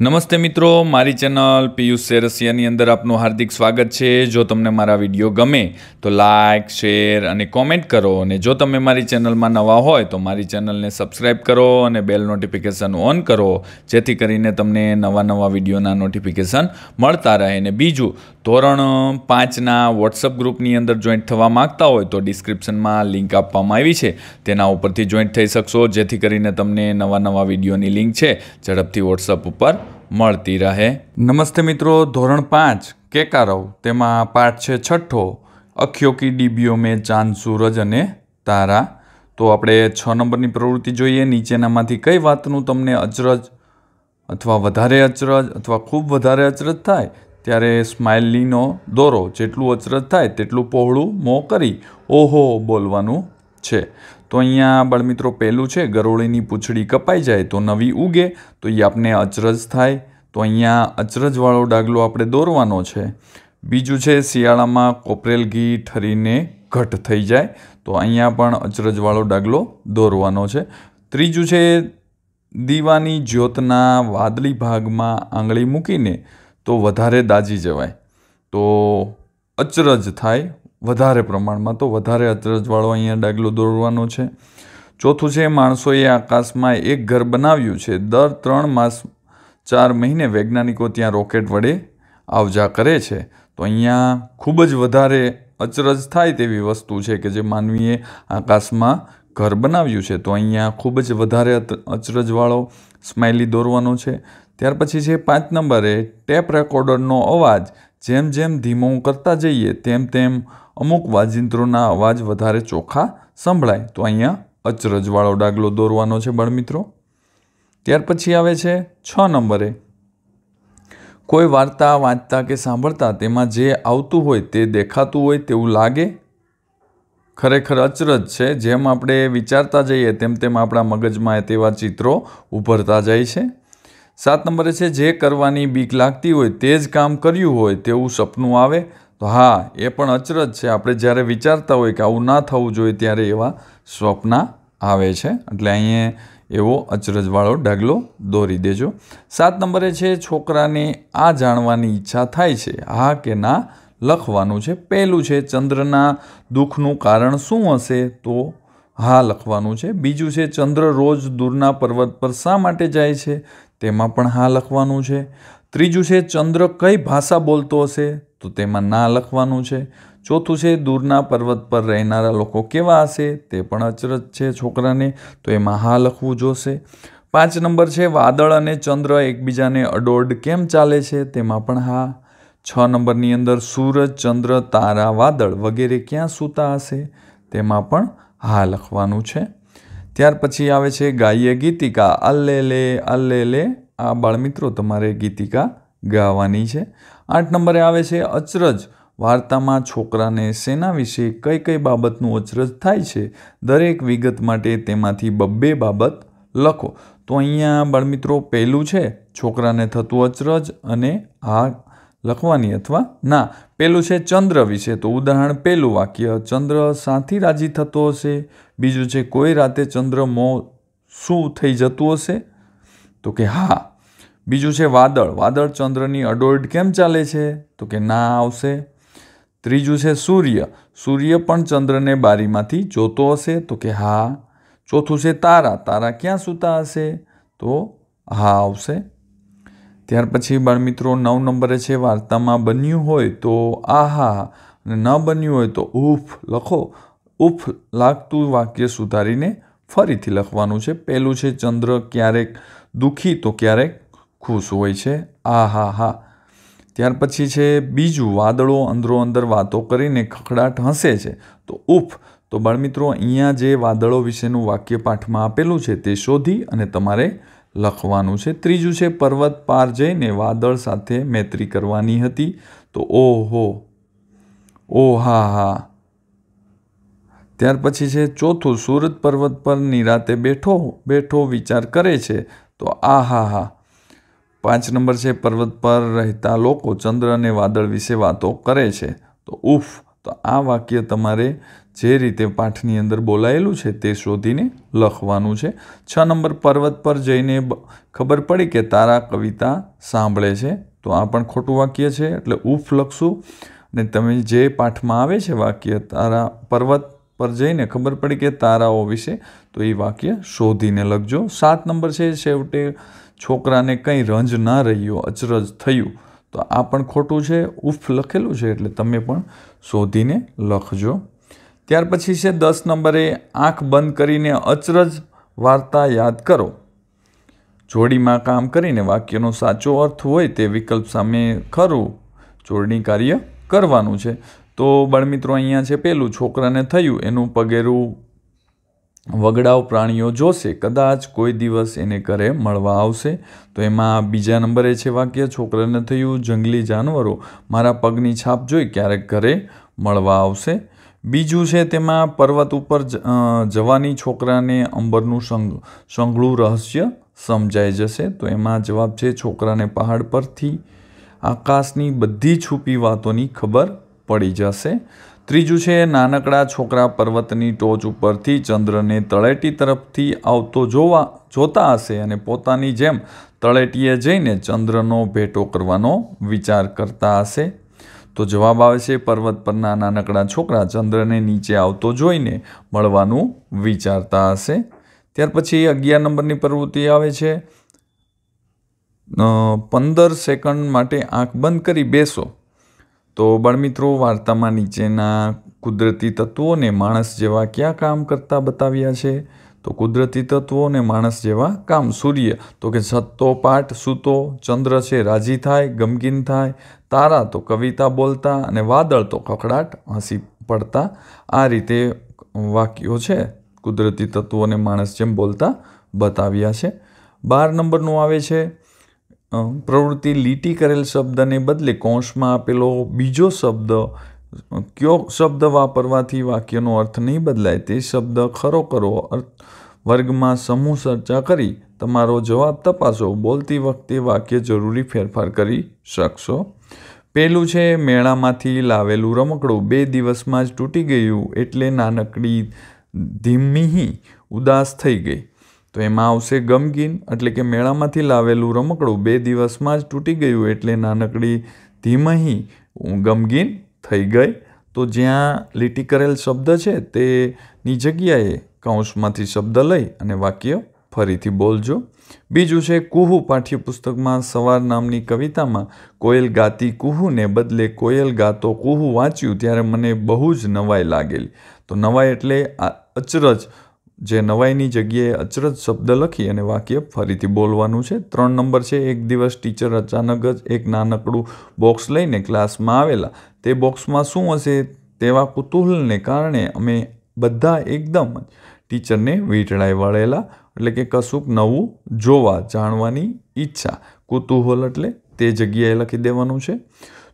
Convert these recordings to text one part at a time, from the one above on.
નમસ્તે મિત્રો મારી ચેનલ પિયુષ શેરસિયાની અંદર આપનું હાર્દિક સ્વાગત છે જો તમને મારા વિડીયો ગમે તો લાઇક શેર અને કોમેન્ટ કરો અને જો તમે મારી ચેનલમાં નવા હોય તો મારી ચેનલને સબસ્ક્રાઇબ કરો અને બેલ નોટિફિકેશન ઓન કરો જેથી કરીને તમને નવા નવા વિડીયોના નોટિફિકેશન મળતા રહે અને બીજું ધોરણ પાંચના વોટ્સઅપ ગ્રુપની અંદર જોઈન્ટ થવા માગતા હોય તો ડિસ્ક્રિપ્શનમાં લિંક આપવામાં આવી છે તેના ઉપરથી જોઈન્ટ થઈ શકશો જેથી કરીને તમને નવા નવા વિડીયોની લિંક છે ઝડપથી વોટ્સઅપ ઉપર મળતી રહે નમસ્તે મિત્રો ધોરણ પાંચ કેકારવ તેમાં પાઠ છે છઠ્ઠો અખ્યો કી ડીબીઓ મેં ચાંદ સૂરજ અને તારા તો આપણે છ નંબરની પ્રવૃત્તિ જોઈએ નીચેનામાંથી કઈ વાતનું તમને અચરજ અથવા વધારે અચરજ અથવા ખૂબ વધારે અચરજ થાય ત્યારે સ્માઇલીનો દોરો જેટલું અચરજ થાય તેટલું પહોળું મોં કરી ઓહો બોલવાનું છે તો અહીંયા બાળમિત્રો પહેલું છે ગરોળીની પૂંછડી કપાઈ જાય તો નવી ઉગે તો એ આપને અચરજ થાય તો અહીંયા અચરજવાળો ડાગલો આપણે દોરવાનો છે બીજું છે શિયાળામાં કોપરેલ ઘી ઠરીને ઘટ થઈ જાય તો અહીંયા પણ અચરજવાળો ડાગલો દોરવાનો છે ત્રીજું છે દીવાની જ્યોતના વાદળી ભાગમાં આંગળી મૂકીને તો વધારે દાજી જવાય તો અચરજ થાય વધારે પ્રમાણમાં તો વધારે અચરજવાળો અહીંયા ડાગલો દોરવાનો છે ચોથું છે માણસોએ આકાશમાં એક ઘર બનાવ્યું છે દર ત્રણ માસ ચાર મહિને વૈજ્ઞાનિકો ત્યાં રોકેટ વડે આવજા કરે છે તો અહીંયા ખૂબ જ વધારે અચરજ થાય તેવી વસ્તુ છે કે જે માનવીએ આકાશમાં ઘર બનાવ્યું છે તો અહીંયા ખૂબ જ વધારે અચરજવાળો સ્માઇલી દોરવાનો છે ત્યાર પછી છે પાંચ નંબરે ટેપ રેકોર્ડરનો અવાજ જેમ જેમ ધીમો કરતા જઈએ તેમ તેમ અમુક વાજિંત્રોના અવાજ વધારે ચોખ્ખા સંભળાય તો અહીંયા અચરજવાળો ડાગલો દોરવાનો છે બળમિત્રો ત્યાર પછી આવે છે છ નંબરે કોઈ વાર્તા વાંચતા કે સાંભળતા તેમાં જે આવતું હોય તે દેખાતું હોય તેવું લાગે ખરેખર અચરજ છે જેમ આપણે વિચારતા જઈએ તેમ તેમ આપણા મગજમાં તેવા ચિત્રો ઉભરતા જાય છે સાત નંબરે છે જે કરવાની બીક લાગતી હોય તે જ કામ કર્યું હોય તેવું સપનું આવે તો હા એ પણ અચરજ છે આપણે જ્યારે વિચારતા હોય કે આવું ના થવું જોઈએ ત્યારે એવા સ્વપ્ન આવે છે એટલે અહીંયા એવો અચરજવાળો ડગલો દોરી દેજો સાત નંબરે છે છોકરાને આ જાણવાની ઈચ્છા થાય છે હા કે ના લખવાનું છે પહેલું છે ચંદ્રના દુઃખનું કારણ શું હશે તો હા લખવાનું છે બીજું છે ચંદ્ર રોજ દૂરના પર્વત પર શા માટે જાય છે તેમાં પણ હા લખવાનું છે ત્રીજું છે ચંદ્ર કઈ ભાષા બોલતો હશે તો તેમાં ના લખવાનું છે ચોથું છે દૂરના પર્વત પર રહેનારા લોકો કેવા હશે તે પણ અચરજ છે છોકરાને તો એમાં હા લખવું જોશે પાંચ નંબર છે વાદળ અને ચંદ્ર એકબીજાને અડોડ કેમ ચાલે છે તેમાં પણ હા છ નંબરની અંદર સૂરજ ચંદ્ર તારા વાદળ વગેરે ક્યાં સૂતા હશે તેમાં પણ હા લખવાનું છે ત્યાર પછી આવે છે ગાયે ગીતિકા અલ્લે લે અલ્લે લે આ બાળમિત્રો તમારે ગીતિકા ગાવાની છે આઠ નંબરે આવે છે અચરજ વાર્તામાં છોકરાને શેના વિશે કઈ કઈ બાબતનું અચરજ થાય છે દરેક વિગત માટે તેમાંથી બબ્બે બાબત લખો તો અહીંયા બાળમિત્રો પહેલું છે છોકરાને થતું અચરજ અને આ લખવાની અથવા ના પહેલું છે ચંદ્ર વિશે તો ઉદાહરણ પહેલું વાક્ય ચંદ્ર સાથી રાજી થતો હશે બીજું છે કોઈ રાતે ચંદ્ર મો શું થઈ જતું હશે તો કે હા બીજું છે વાદળ વાદળ ચંદ્રની અડોડ કેમ ચાલે છે તો કે ના આવશે ત્રીજું છે સૂર્ય સૂર્ય પણ ચંદ્રને બારીમાંથી જોતો હશે તો કે હા ચોથું છે તારા તારા ક્યાં સૂતા હશે તો હા આવશે ત્યાર પછી બાળમિત્રો નવ નંબરે છે વાર્તામાં બન્યું હોય તો આહા અને ન બન્યું હોય તો ઉફ લખો ઉફ લાગતું વાક્ય સુધારીને ફરીથી લખવાનું છે પહેલું છે ચંદ્ર ક્યારેક દુઃખી તો ક્યારેક ખુશ હોય છે આ હા હા ત્યાર પછી છે બીજું વાદળો અંદરો અંદર વાતો કરીને ખખડાટ હસે છે તો ઉફ તો બાળમિત્રો અહીંયા જે વાદળો વિશેનું વાક્ય પાઠમાં આપેલું છે તે શોધી અને તમારે લખવાનું છે ત્રીજું છે પર્વત પાર જઈને વાદળ સાથે મૈત્રી કરવાની હતી તો ઓહો ઓ હા હા ત્યાર પછી છે ચોથું સુરત પર્વત પર નિરાતે બેઠો બેઠો વિચાર કરે છે તો આ હા હા પાંચ નંબર છે પર્વત પર રહેતા લોકો ચંદ્ર અને વાદળ વિશે વાતો કરે છે તો ઉફ તો આ વાક્ય તમારે જે રીતે પાઠની અંદર બોલાયેલું છે તે શોધીને લખવાનું છે છ નંબર પર્વત પર જઈને ખબર પડી કે તારા કવિતા સાંભળે છે તો આ પણ ખોટું વાક્ય છે એટલે ઉફ લખશું અને તમે જે પાઠમાં આવે છે વાક્ય તારા પર્વત પર જઈને ખબર પડી કે તારાઓ વિશે તો એ વાક્ય શોધીને લખજો સાત નંબર છે છેવટે છોકરાને કંઈ રંજ ના રહ્યો અચરજ થયું તો આ પણ ખોટું છે ઉફ લખેલું છે એટલે તમે પણ શોધીને લખજો ત્યાર પછી છે દસ નંબરે આંખ બંધ કરીને અચરજ વાર્તા યાદ કરો જોડીમાં કામ કરીને વાક્યનો સાચો અર્થ હોય તે વિકલ્પ સામે ખરું જોડણી કાર્ય કરવાનું છે તો બાળમિત્રો અહીંયા છે પેલું છોકરાને થયું એનું પગેરું વગડાવ પ્રાણીઓ જોશે કદાચ કોઈ દિવસ એને ઘરે મળવા આવશે તો એમાં બીજા નંબરે છે વાક્ય છોકરાને થયું જંગલી જાનવરો મારા પગની છાપ જોઈ ક્યારેક ઘરે મળવા આવશે બીજું છે તેમાં પર્વત ઉપર જવાની છોકરાને અંબરનું સંગ સંઘળું રહસ્ય સમજાઈ જશે તો એમાં જવાબ છે છોકરાને પહાડ પરથી આકાશની બધી છુપી વાતોની ખબર પડી જશે ત્રીજું છે નાનકડા છોકરા પર્વતની ટોચ ઉપરથી ચંદ્રને તળેટી તરફથી આવતો જોવા જોતા હશે અને પોતાની જેમ તળેટીએ જઈને ચંદ્રનો ભેટો કરવાનો વિચાર કરતા હશે તો જવાબ આવે છે પર્વત પરના નાનકડા છોકરા ચંદ્રને નીચે આવતો જોઈને મળવાનું વિચારતા હશે ત્યાર પછી અગિયાર નંબરની પ્રવૃત્તિ આવે છે પંદર સેકન્ડ માટે આંખ બંધ કરી બેસો તો બાળમિત્રો વાર્તામાં નીચેના કુદરતી તત્વોને માણસ જેવા ક્યાં કામ કરતા બતાવ્યા છે તો કુદરતી તત્વો અને માણસ જેવા કામ સૂર્ય તો કે સત્તો પાઠ સૂતો ચંદ્ર છે રાજી થાય ગમગીન થાય તારા તો કવિતા બોલતા અને વાદળ તો ખખડાટ હસી પડતા આ રીતે વાક્યો છે કુદરતી તત્વો માણસ જેમ બોલતા બતાવ્યા છે બાર નંબરનું આવે છે પ્રવૃત્તિ લીટી કરેલ શબ્દને બદલે કૌંસમાં આપેલો બીજો શબ્દ કયો શબ્દ વાપરવાથી વાક્યનો અર્થ નહીં બદલાય તે શબ્દ ખરો કરો અર્થ વર્ગમાં સમૂહ ચર્ચા કરી તમારો જવાબ તપાસો બોલતી વખતે વાક્ય જરૂરી ફેરફાર કરી શકશો પહેલું છે મેળામાંથી લાવેલું રમકડું બે દિવસમાં જ તૂટી ગયું એટલે નાનકડી ધીમી ઉદાસ થઈ ગઈ તો એમાં આવશે ગમગીન એટલે કે મેળામાંથી લાવેલું રમકડું બે દિવસમાં જ તૂટી ગયું એટલે નાનકડી ધીમહી ગમગીન થઈ ગઈ તો જ્યાં લીટી કરેલ શબ્દ છે તેની જગ્યાએ કૌંસમાંથી શબ્દ લઈ અને વાક્ય ફરીથી બોલજો બીજું છે કુહુ પાઠ્યપુસ્તકમાં સવાર નામની કવિતામાં કોયલ ગાતી કુહુને બદલે કોયલ ગાતો કુહુ વાંચ્યું ત્યારે મને બહુ જ નવાઈ લાગેલી તો નવાઈ એટલે આ અચરજ જે નવાઈની જગ્યાએ અચરજ શબ્દ લખી અને વાક્ય ફરીથી બોલવાનું છે ત્રણ નંબર છે એક દિવસ ટીચર અચાનક જ એક નાનકડું બોક્સ લઈને ક્લાસમાં આવેલા તે બોક્સમાં શું હશે તેવા કુતૂહલને કારણે અમે બધા એકદમ ટીચરને વીંટળાઈ વળેલા એટલે કે કશુંક નવું જોવા જાણવાની ઈચ્છા કુતૂહલ એટલે તે જગ્યાએ લખી દેવાનું છે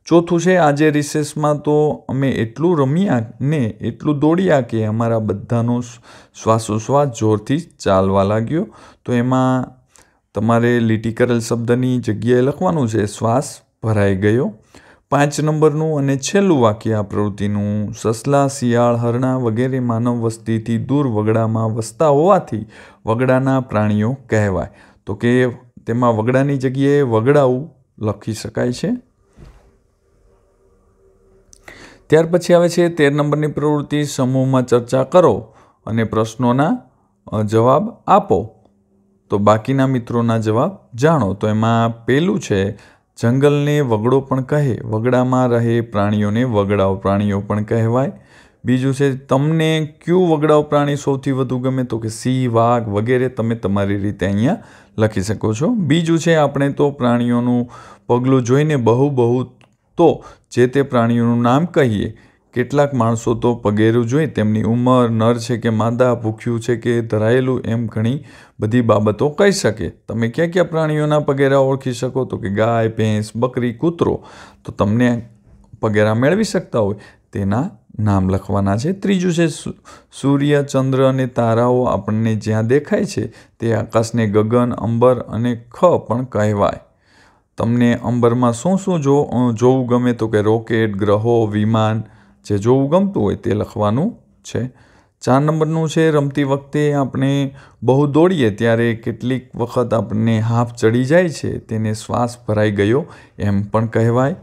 ચોથું છે આજે રિસેસમાં તો અમે એટલું રમ્યા ને એટલું દોડ્યા કે અમારા બધાનો શ્વાસોશ્વાસ જોરથી ચાલવા લાગ્યો તો એમાં તમારે લિટિકરલ શબ્દની જગ્યાએ લખવાનું છે શ્વાસ ભરાઈ ગયો પાંચ નંબરનું અને છેલ્લું વાક્ય આ પ્રવૃત્તિનું સસલા શિયાળ હરણા વગેરે માનવ વસ્તીથી દૂર વગડામાં વસતા હોવાથી વગડાના પ્રાણીઓ કહેવાય તો કે તેમાં વગડાની જગ્યાએ વગડાવું લખી શકાય છે ત્યાર પછી આવે છે તેર નંબરની પ્રવૃત્તિ સમૂહમાં ચર્ચા કરો અને પ્રશ્નોના જવાબ આપો તો બાકીના મિત્રોના જવાબ જાણો તો એમાં પેલું છે જંગલને વગડો પણ કહે વગડામાં રહે પ્રાણીઓને વગડાવ પ્રાણીઓ પણ કહેવાય બીજું છે તમને કયું વગડાવ પ્રાણી સૌથી વધુ ગમે તો કે સિંહ વાઘ વગેરે તમે તમારી રીતે અહીંયા લખી શકો છો બીજું છે આપણે તો પ્રાણીઓનું પગલું જોઈને બહુ બહુ તો જે તે પ્રાણીઓનું નામ કહીએ કેટલાક માણસો તો પગેરું જોઈ તેમની ઉંમર નર છે કે માદા ભૂખ્યું છે કે ધરાયેલું એમ ઘણી બધી બાબતો કહી શકે તમે કયા કયા પ્રાણીઓના પગેરા ઓળખી શકો તો કે ગાય ભેંસ બકરી કૂતરો તો તમને પગેરા મેળવી શકતા હોય તેના નામ લખવાના છે ત્રીજું છે સૂર્ય ચંદ્ર અને તારાઓ આપણને જ્યાં દેખાય છે તે આકાશને ગગન અંબર અને ખ પણ કહેવાય તમને અંબરમાં શું શું જો જોવું ગમે તો કે રોકેટ ગ્રહો વિમાન જે જોવું ગમતું હોય તે લખવાનું છે ચાર નંબરનું છે રમતી વખતે આપણે બહુ દોડીએ ત્યારે કેટલીક વખત આપણને હાફ ચડી જાય છે તેને શ્વાસ ભરાઈ ગયો એમ પણ કહેવાય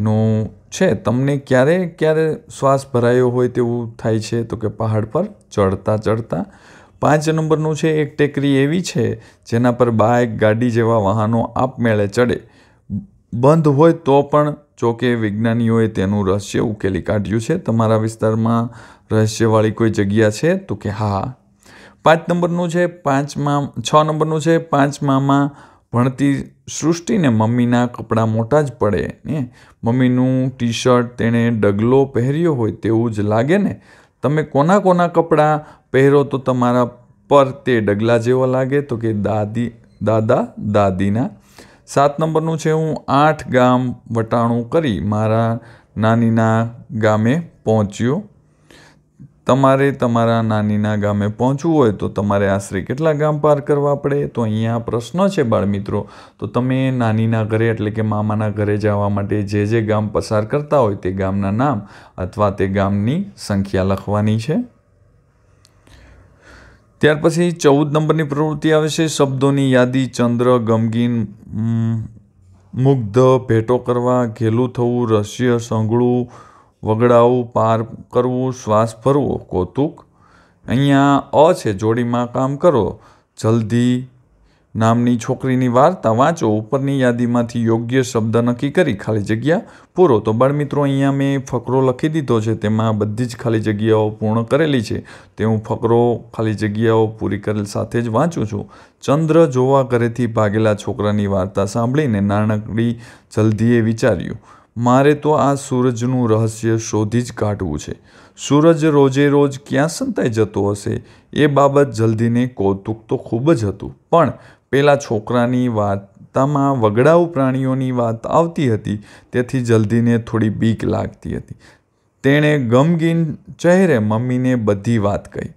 એનું છે તમને ક્યારે ક્યારે શ્વાસ ભરાયો હોય તેવું થાય છે તો કે પહાડ પર ચડતા ચડતા પાંચ નંબરનું છે એક ટેકરી એવી છે જેના પર બાઇક ગાડી જેવા વાહનો આપમેળે ચડે બંધ હોય તો પણ જોકે વિજ્ઞાનીઓએ તેનું રહસ્ય ઉકેલી કાઢ્યું છે તમારા વિસ્તારમાં રહસ્યવાળી કોઈ જગ્યા છે તો કે હા પાંચ નંબરનું છે પાંચમા છ નંબરનું છે પાંચમામાં ભણતી સૃષ્ટિને મમ્મીના કપડાં મોટા જ પડે ને મમ્મીનું ટી શર્ટ તેણે ડગલો પહેર્યો હોય તેવું જ લાગે ને તમે કોના કોના કપડાં પહેરો તો તમારા પર તે ડગલા જેવો લાગે તો કે દાદી દાદા દાદીના સાત નંબરનું છે હું આઠ ગામ વટાણું કરી મારા નાનીના ગામે પહોંચ્યો તમારે તમારા નાનીના ગામે પહોંચવું હોય તો તમારે આશરે કેટલા ગામ પાર કરવા પડે તો અહીંયા પ્રશ્ન છે બાળમિત્રો તો તમે નાનીના ઘરે એટલે કે મામાના ઘરે જવા માટે જે જે ગામ પસાર કરતા હોય તે ગામના નામ અથવા તે ગામની સંખ્યા લખવાની છે ત્યાર પછી ચૌદ નંબરની પ્રવૃત્તિ આવે છે શબ્દોની યાદી ચંદ્ર ગમગીન મુગ્ધ ભેટો કરવા ઘેલું થવું રસ્ય સંઘળું વગડાવું પાર કરવું શ્વાસ ભરવો કૌતુક અહીંયા અ છે જોડીમાં કામ કરો જલ્દી નામની છોકરીની વાર્તા વાંચો ઉપરની યાદીમાંથી યોગ્ય શબ્દ નક્કી કરી ખાલી જગ્યા પૂરો તો બાળમિત્રો અહીંયા મેં ફકરો લખી દીધો છે તેમાં બધી જ ખાલી જગ્યાઓ પૂર્ણ કરેલી છે તે હું ફકરો ખાલી જગ્યાઓ પૂરી કરેલ સાથે જ વાંચું છું ચંદ્ર જોવા ઘરેથી ભાગેલા છોકરાની વાર્તા સાંભળીને નાનકડી જલ્દીએ વિચાર્યું મારે તો આ સૂરજનું રહસ્ય શોધી જ કાઢવું છે સૂરજ રોજે રોજ ક્યાં સંતાઈ જતો હશે એ બાબત જલ્દીને કૌતુક તો ખૂબ જ હતું પણ પેલા છોકરાની વાર્તામાં વગડાઉ પ્રાણીઓની વાત આવતી હતી તેથી જલ્દીને થોડી બીક લાગતી હતી તેણે ગમગીન ચહેરે મમ્મીને બધી વાત કહી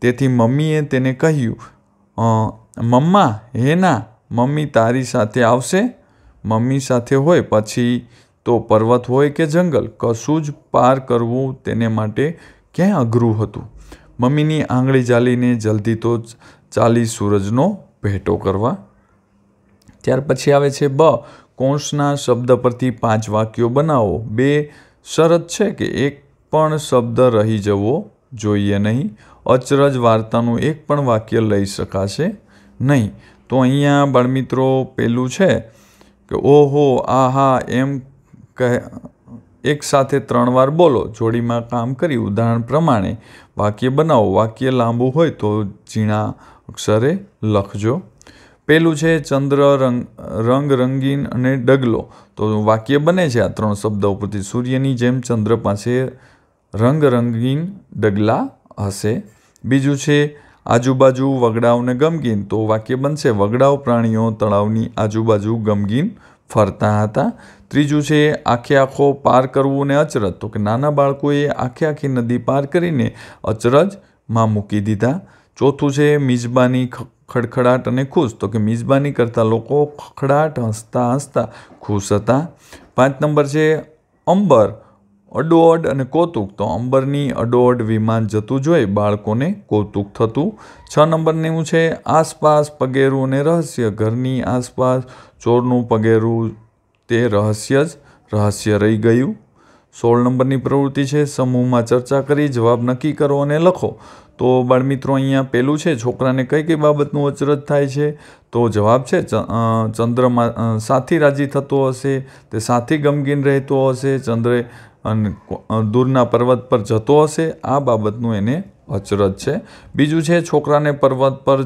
તેથી મમ્મીએ તેને કહ્યું મમ્મા હે ના મમ્મી તારી સાથે આવશે મમ્મી સાથે હોય પછી તો પર્વત હોય કે જંગલ કશું જ પાર કરવું તેને માટે ક્યાં અઘરું હતું મમ્મીની આંગળી ચાલીને જલ્દી તો ચાલી સૂરજનો ભેટો કરવા ત્યાર પછી આવે છે બ કોંસના શબ્દ પરથી પાંચ વાક્યો બનાવો બે શરત છે કે એક પણ શબ્દ રહી જવો જોઈએ નહીં અચરજ વાર્તાનું એક પણ વાક્ય લઈ શકાશે નહીં તો અહીંયા બાળમિત્રો પેલું છે કે ઓહો આહા એમ કહે એક સાથે ત્રણ વાર બોલો જોડીમાં કામ કરી ઉદાહરણ પ્રમાણે વાક્ય બનાવો વાક્ય લાંબુ હોય તો ઝીણા અક્ષરે લખજો પહેલું છે ચંદ્ર રંગ રંગ રંગીન અને ડગલો તો વાક્ય બને છે આ ત્રણ શબ્દો ઉપરથી સૂર્યની જેમ ચંદ્ર પાસે રંગ રંગીન ડગલા હશે બીજું છે આજુબાજુ વગડાઓને ગમગીન તો વાક્ય બનશે વગડાઓ પ્રાણીઓ તળાવની આજુબાજુ ગમગીન ફરતા હતા ત્રીજું છે આખે આખો પાર કરવું ને અચરજ તો કે નાના બાળકોએ આખે આખી નદી પાર કરીને અચરજમાં મૂકી દીધા ચોથું છે મિજબાની ખડખડાટ અને ખુશ તો કે મિજબાની કરતાં લોકો ખખડાટ હસતા હસતા ખુશ હતા પાંચ નંબર છે અંબર અડોઅડ અને કૌતુક તો અંબરની અડોઅડ વિમાન જતું જોઈ બાળકોને કૌતુક થતું છ નંબરનું છે આસપાસ પગેરું અને રહસ્ય ઘરની આસપાસ ચોરનું પગેરું તે રહસ્ય જ રહસ્ય રહી ગયું સોળ નંબરની પ્રવૃત્તિ છે સમૂહમાં ચર્ચા કરી જવાબ નક્કી કરો અને લખો તો બાળમિત્રો અહીંયા પહેલું છે છોકરાને કઈ કઈ બાબતનું અચરજ થાય છે તો જવાબ છે ચંદ્રમાં સાથી રાજી થતો હશે તે સાથી ગમગીન રહેતો હશે ચંદ્રે અને દૂરના પર્વત પર જતો હશે આ બાબતનું એને અચરજ છે બીજું છે છોકરાને પર્વત પર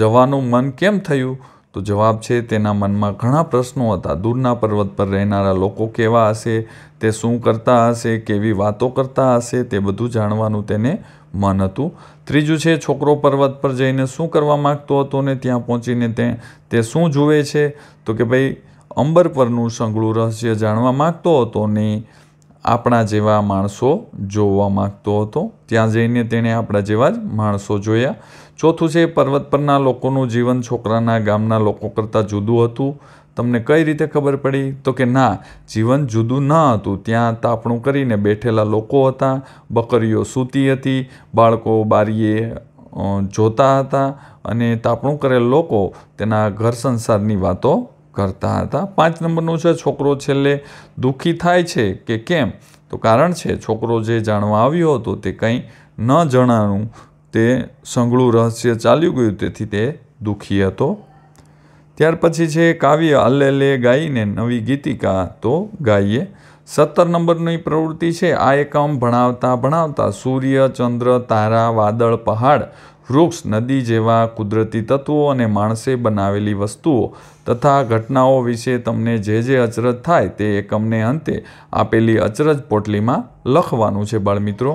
જવાનું મન કેમ થયું તો જવાબ છે તેના મનમાં ઘણા પ્રશ્નો હતા દૂરના પર્વત પર રહેનારા લોકો કેવા હશે તે શું કરતા હશે કેવી વાતો કરતા હશે તે બધું જાણવાનું તેને મન હતું ત્રીજું છે છોકરો પર્વત પર જઈને શું કરવા માગતો હતો ને ત્યાં પહોંચીને તે તે શું જુએ છે તો કે ભાઈ અંબર પરનું સંગળું રહસ્ય જાણવા માગતો હતો નહીં આપણા જેવા માણસો જોવા માગતો હતો ત્યાં જઈને તેણે આપણા જેવા જ માણસો જોયા ચોથું છે પર્વત પરના લોકોનું જીવન છોકરાના ગામના લોકો કરતાં જુદું હતું તમને કઈ રીતે ખબર પડી તો કે ના જીવન જુદું ન હતું ત્યાં તાપણું કરીને બેઠેલા લોકો હતા બકરીઓ સૂતી હતી બાળકો બારીએ જોતા હતા અને તાપણું કરેલ લોકો તેના ઘર સંસારની વાતો કરતા હતા પાંચ નંબરનું છે છોકરો છેલ્લે દુઃખી થાય છે કે કેમ તો કારણ છે છોકરો જે જાણવા આવ્યો હતો તે કંઈ ન જણાણું તે સંગળું રહસ્ય ચાલ્યું ગયું તેથી તે દુઃખી હતો ત્યાર પછી છે કાવ્ય અલ્લેલે ગાઈને નવી ગીતિકા તો ગાઈએ સત્તર નંબરની પ્રવૃત્તિ છે આ એકમ ભણાવતા ભણાવતા સૂર્ય ચંદ્ર તારા વાદળ પહાડ વૃક્ષ નદી જેવા કુદરતી તત્વો અને માણસે બનાવેલી વસ્તુઓ તથા ઘટનાઓ વિશે તમને જે જે અચરજ થાય તે એકમને અંતે આપેલી અચરજ પોટલીમાં લખવાનું છે બાળમિત્રો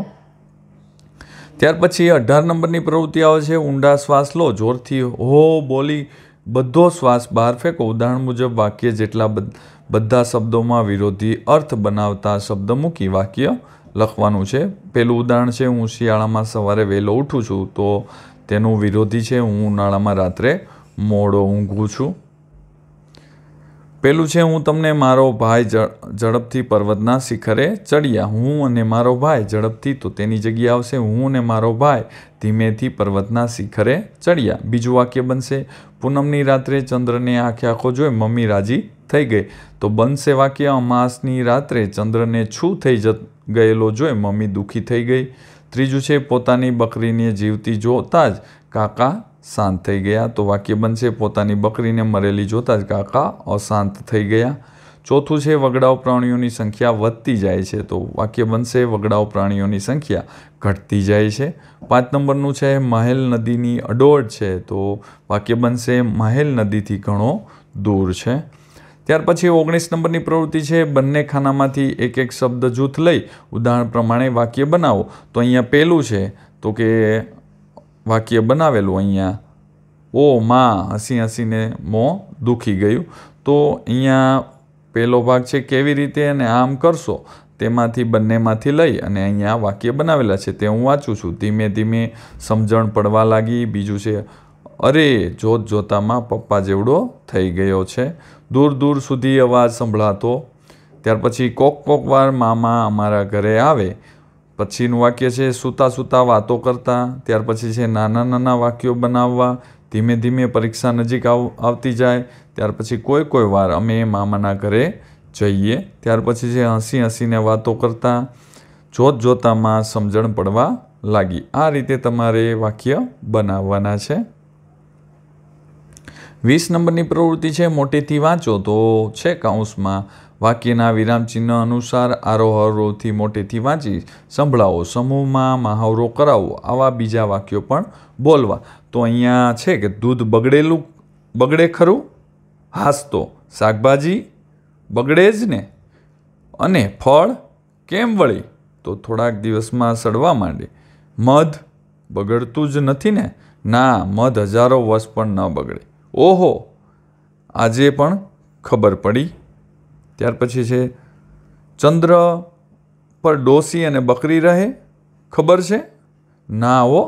ત્યાર પછી અઢાર નંબરની પ્રવૃત્તિ આવે છે ઊંડા શ્વાસ લો જોરથી હો બોલી બધો શ્વાસ બહાર ફેંકો ઉદાહરણ મુજબ વાક્ય જેટલા બધા શબ્દોમાં વિરોધી અર્થ બનાવતા શબ્દ મૂકી વાક્ય લખવાનું છે પહેલું ઉદાહરણ છે હું શિયાળામાં સવારે વહેલો ઉઠું છું તો તેનું વિરોધી છે હું ઉનાળામાં રાત્રે મોડો ઊંઘું છું પેલું છે હું તમને મારો ભાઈ ઝડપથી પર્વતના શિખરે ચડ્યા હું અને મારો ભાઈ ઝડપથી તો તેની જગ્યા આવશે હું અને મારો ભાઈ ધીમેથી પર્વતના શિખરે ચડ્યા બીજું વાક્ય બનશે પૂનમની રાત્રે ચંદ્રને આંખે આંખો જોઈ મમ્મી રાજી થઈ ગઈ તો બનશે વાક્ય અમાસની રાત્રે ચંદ્રને છૂ થઈ જત ગયેલો જોઈ મમ્મી દુઃખી થઈ ગઈ ત્રીજું છે પોતાની બકરીને જીવતી જોતાં જ કાકા શાંત થઈ ગયા તો વાક્ય બનશે પોતાની બકરીને મરેલી જોતાં જ કાકા અશાંત થઈ ગયા ચોથું છે વગડાવ પ્રાણીઓની સંખ્યા વધતી જાય છે તો વાક્ય બનશે વગડાવ પ્રાણીઓની સંખ્યા ઘટતી જાય છે પાંચ નંબરનું છે મહેલ નદીની અડોડ છે તો વાક્ય બનશે મહેલ નદીથી ઘણો દૂર છે ત્યાર પછી ઓગણીસ નંબરની પ્રવૃત્તિ છે બંને ખાનામાંથી એક એક શબ્દ જૂથ લઈ ઉદાહરણ પ્રમાણે વાક્ય બનાવો તો અહીંયા પહેલું છે તો કે વાક્ય બનાવેલું અહીંયા ઓ માં હસી હસીને મો દુખી ગયું તો અહીંયા પહેલો ભાગ છે કેવી રીતે અને આમ કરશો તેમાંથી બંનેમાંથી લઈ અને અહીંયા વાક્ય બનાવેલા છે તે હું વાંચું છું ધીમે ધીમે સમજણ પડવા લાગી બીજું છે અરે જોત જોતામાં પપ્પા જેવડો થઈ ગયો છે દૂર દૂર સુધી અવાજ સંભળાતો ત્યાર પછી કોક કોક વાર મામા અમારા ઘરે આવે પછીનું વાક્ય છે સૂતા સૂતા વાતો કરતા ત્યાર પછી છે નાના નાના વાક્યો બનાવવા ધીમે ધીમે પરીક્ષા નજીક આવતી જાય ત્યાર પછી કોઈ કોઈ વાર અમે મામાના ઘરે જઈએ ત્યાર પછી છે હસી હસીને વાતો કરતા જોત જોતામાં સમજણ પડવા લાગી આ રીતે તમારે વાક્ય બનાવવાના છે વીસ નંબરની પ્રવૃત્તિ છે મોટેથી વાંચો તો છે કાઉન્સમાં વાક્યના વિરામચિહ્ન અનુસાર આરોહરોથી મોટેથી વાંચી સંભળાવો સમૂહમાં મહાવરો કરાવો આવા બીજા વાક્યો પણ બોલવા તો અહીંયા છે કે દૂધ બગડેલું બગડે ખરું હાસતો શાકભાજી બગડે જ ને અને ફળ કેમ વળી તો થોડાક દિવસમાં સડવા માંડે મધ બગડતું જ નથી ને ના મધ હજારો વર્ષ પણ ન બગડે ઓહો આજે પણ ખબર પડી ત્યાર પછી છે ચંદ્ર પર ડોસી અને બકરી રહે ખબર છે ના ઓ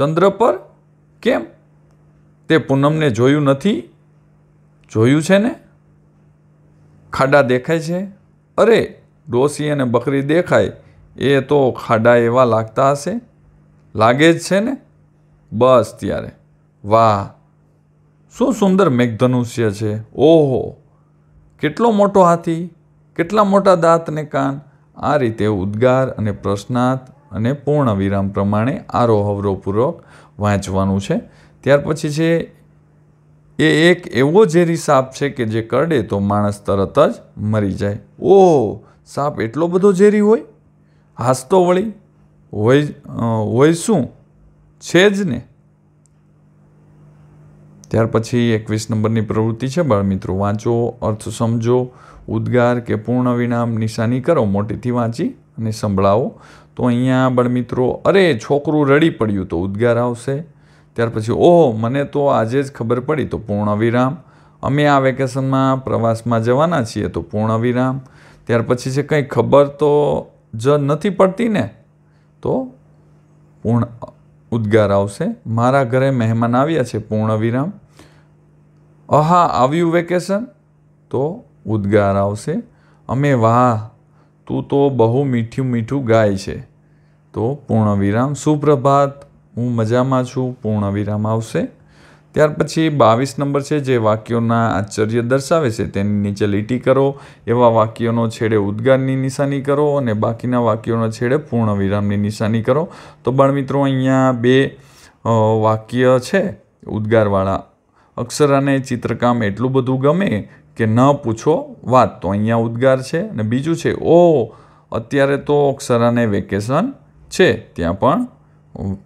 ચંદ્ર પર કેમ તે પૂનમને જોયું નથી જોયું છે ને ખાડા દેખાય છે અરે ડોસી અને બકરી દેખાય એ તો ખાડા એવા લાગતા હશે લાગે જ છે ને બસ ત્યારે વાહ શું સુંદર મેઘધનુષ્ય છે ઓહો કેટલો મોટો હાથી કેટલા મોટા દાંત ને કાન આ રીતે ઉદ્ગાર અને પ્રશ્નાર્થ અને પૂર્ણ વિરામ પ્રમાણે આરોહવરોપૂર્વક વાંચવાનું છે ત્યાર પછી છે એ એક એવો ઝેરી સાપ છે કે જે કરડે તો માણસ તરત જ મરી જાય ઓહો સાપ એટલો બધો ઝેરી હોય હાસતો વળી હોય હોય શું છે જ ને ત્યાર પછી એકવીસ નંબરની પ્રવૃત્તિ છે બાળમિત્રો વાંચો અર્થ સમજો ઉદ્ગાર કે પૂર્ણ વિનામ નિશાની કરો મોટીથી વાંચી અને સંભળાવો તો અહીંયા બળમિત્રો અરે છોકરું રડી પડ્યું તો ઉદ્ગાર આવશે ત્યાર પછી ઓહો મને તો આજે જ ખબર પડી તો પૂર્ણ વિરામ અમે આ વેકેશનમાં પ્રવાસમાં જવાના છીએ તો પૂર્ણ વિરામ ત્યાર પછી છે કંઈ ખબર તો જ નથી પડતી ને તો પૂર્ણ ઉદ્ગાર આવશે મારા ઘરે મહેમાન આવ્યા છે પૂર્ણ વિરામ અહા આવ્યું વેકેશન તો ઉદ્ગાર આવશે અમે વાહ તું તો બહુ મીઠું મીઠું ગાય છે તો પૂર્ણ વિરામ સુપ્રભાત હું મજામાં છું પૂર્ણ વિરામ આવશે ત્યાર પછી બાવીસ નંબર છે જે વાક્યોના આશ્ચર્ય દર્શાવે છે તેની નીચે લીટી કરો એવા વાક્યોનો છેડે ઉદ્ગારની નિશાની કરો અને બાકીના વાક્યોના છેડે પૂર્ણ વિરામની નિશાની કરો તો બાળમિત્રો અહીંયા બે વાક્ય છે ઉદ્ગારવાળા અક્ષરાને ચિત્રકામ એટલું બધું ગમે કે ન પૂછો વાત તો અહીંયા ઉદ્ગાર છે અને બીજું છે ઓ અત્યારે તો અક્ષરાને વેકેશન છે ત્યાં પણ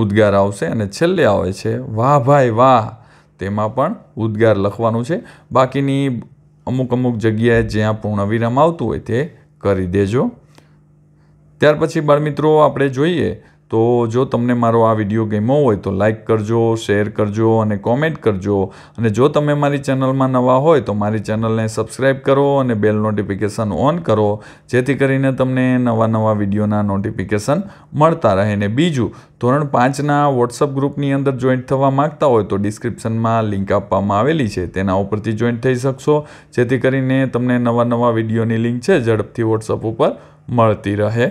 ઉદ્ગાર આવશે અને છેલ્લે આવે છે વાહ ભાઈ વાહ તેમાં પણ ઉદ્ગાર લખવાનું છે બાકીની અમુક અમુક જગ્યાએ જ્યાં પૂર્ણ પૂર્ણવિરામ આવતું હોય તે કરી દેજો ત્યાર પછી બાળમિત્રો આપણે જોઈએ તો જો તમને મારો આ વિડીયો ગમ્યો હોય તો લાઇક કરજો શેર કરજો અને કોમેન્ટ કરજો અને જો તમે મારી ચેનલમાં નવા હોય તો મારી ચેનલને સબસ્ક્રાઈબ કરો અને બેલ નોટિફિકેશન ઓન કરો જેથી કરીને તમને નવા નવા વિડીયોના નોટિફિકેશન મળતા રહે ને બીજું ધોરણ પાંચના વોટ્સઅપ ગ્રુપની અંદર જોઈન્ટ થવા માગતા હોય તો ડિસ્ક્રિપ્શનમાં લિંક આપવામાં આવેલી છે તેના ઉપરથી જોઈન્ટ થઈ શકશો જેથી કરીને તમને નવા નવા વિડીયોની લિંક છે ઝડપથી વોટ્સઅપ ઉપર મળતી રહે